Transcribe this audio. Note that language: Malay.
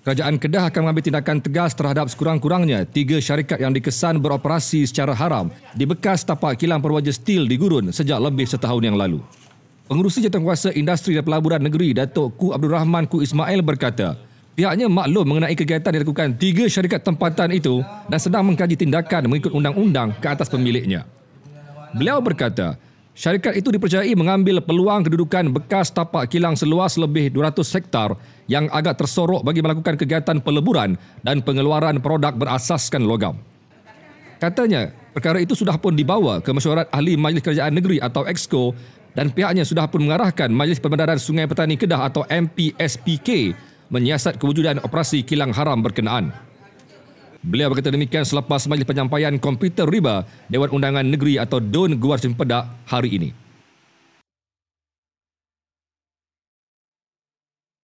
Kerajaan Kedah akan mengambil tindakan tegas terhadap sekurang-kurangnya tiga syarikat yang dikesan beroperasi secara haram di bekas tapak kilang perwaja steel di Gurun sejak lebih setahun yang lalu. Pengurusi Jawatankuasa Industri dan Pelaburan Negeri Datuk Ku Abdul Rahman Ku Ismail berkata, pihaknya maklum mengenai kegiatan yang dilakukan tiga syarikat tempatan itu dan sedang mengkaji tindakan mengikut undang-undang ke atas pemiliknya. Beliau berkata, Syarikat itu dipercayai mengambil peluang kedudukan bekas tapak kilang seluas lebih 200 hektar yang agak tersorok bagi melakukan kegiatan peleburan dan pengeluaran produk berasaskan logam. Katanya, perkara itu sudah pun dibawa ke mesyuarat Ahli Majlis Kerajaan Negeri atau EXCO dan pihaknya sudah pun mengarahkan Majlis Pembandaran Sungai Petani Kedah atau MPSPK menyiasat kewujudan operasi kilang haram berkenaan. Beliau berkata demikian selepas majlis penyampaian komputer riba Dewan Undangan Negeri atau DUN Guar Cempedak hari ini.